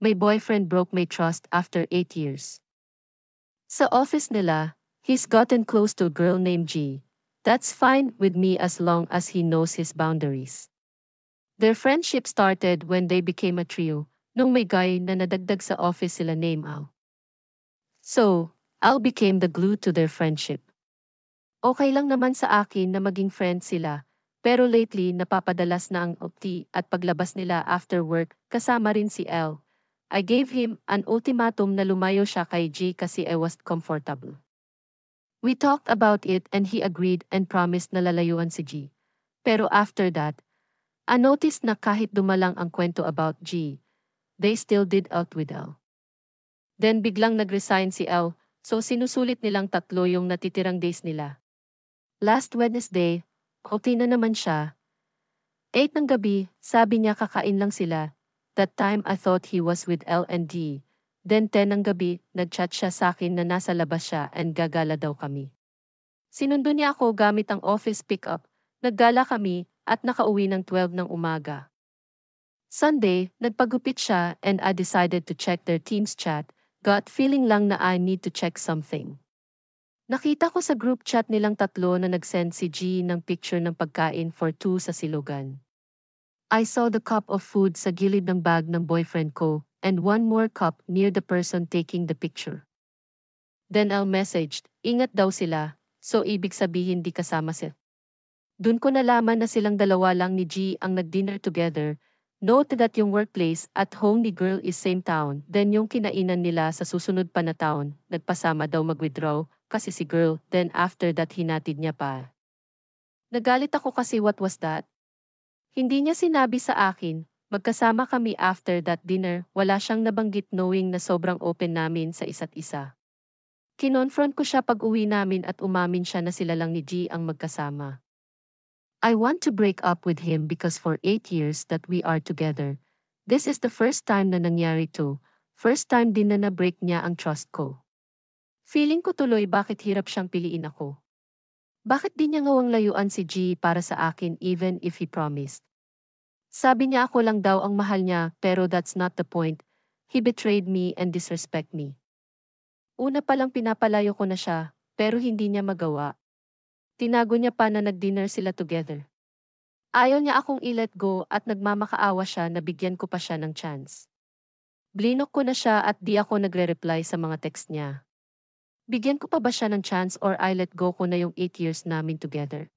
my boyfriend broke my trust after 8 years. Sa office nila, he's gotten close to a girl named G. That's fine with me as long as he knows his boundaries. Their friendship started when they became a trio, nung may guy na nadagdag sa office sila name Al. So, Al became the glue to their friendship. Okay lang naman sa akin na maging friend sila, pero lately napapadalas na ang opti at paglabas nila after work kasama rin si L I gave him an ultimatum na lumayo siya kay G kasi I was comfortable. We talked about it and he agreed and promised na lalayuan si G. Pero after that, I noticed na kahit dumalang ang kwento about G, they still did out with L. Then biglang nagresign si L, so sinusulit nilang tatlo yung natitirang days nila. Last Wednesday, okay na naman siya. 8 ng gabi, sabi niya kakain lang sila, That time I thought he was with L&D. Then 10 ng gabi, nagchat siya sa akin na nasa labas siya and gagala daw kami. Sinundo niya ako gamit ang office pickup. Naggala kami at nakauwi ng 12 ng umaga. Sunday, nagpagupit siya and I decided to check their team's chat. Got feeling lang na I need to check something. Nakita ko sa group chat nilang tatlo na nagsend si G ng picture ng pagkain for two sa silugan. I saw the cup of food sa gilid ng bag ng boyfriend ko, and one more cup near the person taking the picture. Then I'll messaged, ingat daw sila, so ibig sabihin di kasama sila. Dun ko nalaman na silang dalawa lang ni G ang nag-dinner together, note that yung workplace at home ni girl is same town, then yung kinainan nila sa susunod pa na town, nagpasama daw mag-withdraw, kasi si girl, then after that hinatid niya pa. Nagalit ako kasi what was that? Hindi niya sinabi sa akin, magkasama kami after that dinner, wala siyang nabanggit knowing na sobrang open namin sa isa't isa. Kinonfront ko siya pag uwi namin at umamin siya na sila lang ni G ang magkasama. I want to break up with him because for eight years that we are together, this is the first time na nangyari to, first time din na na-break niya ang trust ko. Feeling ko tuloy bakit hirap siyang piliin ako. Bakit di niya ngawang layuan si G para sa akin even if he promised? Sabi niya ako lang daw ang mahal niya pero that's not the point. He betrayed me and disrespect me. Una palang pinapalayo ko na siya pero hindi niya magawa. Tinago niya pa na nag-dinner sila together. Ayaw niya akong i-let go at nagmamakaawa siya na bigyan ko pa siya ng chance. Blinok ko na siya at di ako nagre-reply sa mga text niya. Bigyan ko pa ba siya ng chance or I let go ko na yung 8 years namin together?